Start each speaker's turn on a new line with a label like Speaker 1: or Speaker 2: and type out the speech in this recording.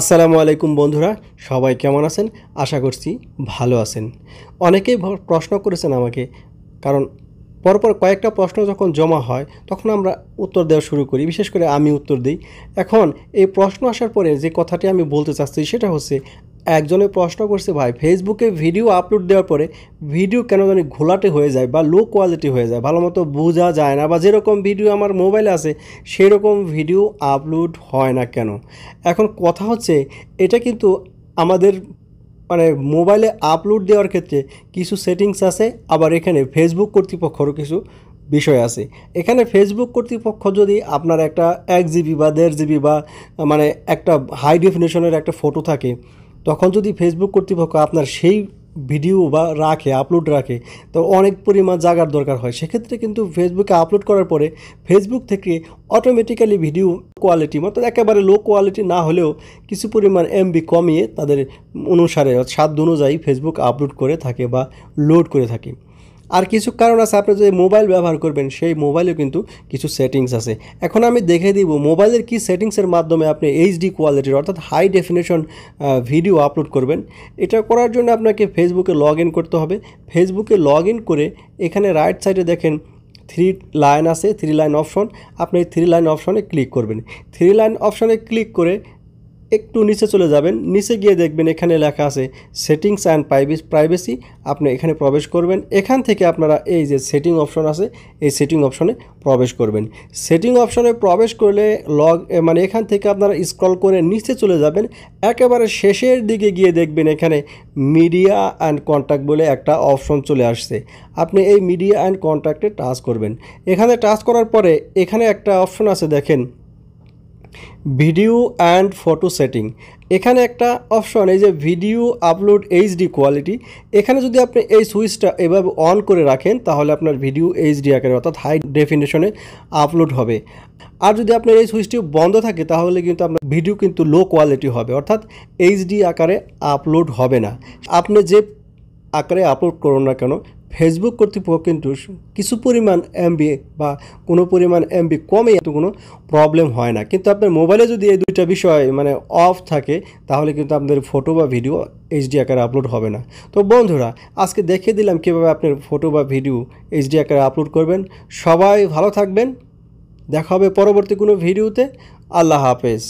Speaker 1: আসসালামু আলাইকুম বন্ধুরা সবাই কেমন আছেন আশা করছি ভালো আছেন অনেকেই প্রশ্ন করেছেন আমাকে কারণ পরপর কয়েকটা প্রশ্ন যখন জমা হয় তখন আমরা উত্তর দেওয়া শুরু করি বিশেষ করে আমি উত্তর দিই এখন এই প্রশ্ন আসার পরে যে কথাটি আমি বলতে চাচ্ছি সেটা হচ্ছে একজনে প্রশ্ন করছে ভাই ফেসবুকে ভিডিও আপলোড দেওয়ার পরে ভিডিও কেন জানি ঘোলাটে হয়ে যায় বা লো কোয়ালিটি হয়ে যায় ভালো মতো বোঝা যায় না বা যেরকম ভিডিও আমার মোবাইলে আছে সেরকম ভিডিও আপলোড হয় না কেন এখন কথা হচ্ছে এটা কিন্তু আমাদের মানে মোবাইলে আপলোড দেওয়ার ক্ষেত্রে কিছু সেটিংস আছে আবার এখানে ফেসবুক কর্তৃপক্ষরও কিছু বিষয় আছে এখানে ফেসবুক কর্তৃপক্ষ যদি আপনার একটা এক জিবি বা দেড় জিবি বা মানে একটা হাই ডেফিনেশনের একটা ফটো থাকে তখন যদি ফেসবুক কর্তৃপক্ষ আপনার সেই ভিডিও বা রাখে আপলোড রাখে তো অনেক পরিমাণ জাগার দরকার হয় সেক্ষেত্রে কিন্তু ফেসবুকে আপলোড করার পরে ফেসবুক থেকে অটোমেটিক্যালি ভিডিও কোয়ালিটি মতো একেবারে লো কোয়ালিটি না হলেও কিছু পরিমাণ এমবি কমিয়ে তাদের অনুসারে সাধ্য অনুযায়ী ফেসবুক আপলোড করে থাকে বা লোড করে থাকে আর কিছু কারণ আছে আপনি যে মোবাইল ব্যবহার করবেন সেই মোবাইলেও কিন্তু কিছু সেটিংস আছে এখন আমি দেখে দিব মোবাইলের কি সেটিংসের মাধ্যমে আপনি এইচডি কোয়ালিটির অর্থাৎ হাই ডেফিনেশন ভিডিও আপলোড করবেন এটা করার জন্য আপনাকে ফেসবুকে লগ ইন করতে হবে ফেসবুকে লগ ইন করে এখানে রাইট সাইডে দেখেন থ্রি লাইন আছে থ্রি লাইন অপশন আপনি থ্রি লাইন অপশনে ক্লিক করবেন থ্রি লাইন অপশনে ক্লিক করে একটু নিচে চলে যাবেন নিচে গিয়ে দেখবেন এখানে লেখা আছে সেটিংস অ্যান্ড প্রাইভেস প্রাইভেসি আপনি এখানে প্রবেশ করবেন এখান থেকে আপনারা এই যে সেটিং অপশন আছে এই সেটিং অপশনে প্রবেশ করবেন সেটিং অপশনে প্রবেশ করলে লগ মানে এখান থেকে আপনারা স্ক্রল করে নিচে চলে যাবেন একেবারে শেষের দিকে গিয়ে দেখবেন এখানে মিডিয়া অ্যান্ড কন্ট্যাক্ট বলে একটা অপশন চলে আসছে আপনি এই মিডিয়া অ্যান্ড কন্ট্যাক্টে টাচ করবেন এখানে টাচ করার পরে এখানে একটা অপশন আছে দেখেন ভিডিও অ্যান্ড ফটো সেটিং এখানে একটা অপশন এই যে ভিডিও আপলোড এইচডি কোয়ালিটি এখানে যদি আপনি এই সুইচটা এভাবে অন করে রাখেন তাহলে আপনার ভিডিও এইচডি আকারে অর্থাৎ হাই ডেফিনেশনে আপলোড হবে আর যদি আপনার এই সুইচটি বন্ধ থাকে তাহলে কিন্তু আপনার ভিডিও কিন্তু লো কোয়ালিটি হবে অর্থাৎ এইচডি আকারে আপলোড হবে না আপনি যে আকারে আপলোড করুন না কেন ফেসবুক কর্তৃপক্ষ কিন্তু কিছু পরিমাণ এমবি বা কোনো পরিমাণ এমবি কমে এত কোনো প্রবলেম হয় না কিন্তু আপনার মোবাইলে যদি এই দুইটা বিষয় মানে অফ থাকে তাহলে কিন্তু আপনাদের ফটো বা ভিডিও এইচডি আকারে আপলোড হবে না তো বন্ধুরা আজকে দেখিয়ে দিলাম কীভাবে আপনার ফটো বা ভিডিও এইচডি আকারে আপলোড করবেন সবাই ভালো থাকবেন দেখা হবে পরবর্তী কোনো ভিডিওতে আল্লাহ হাফেজ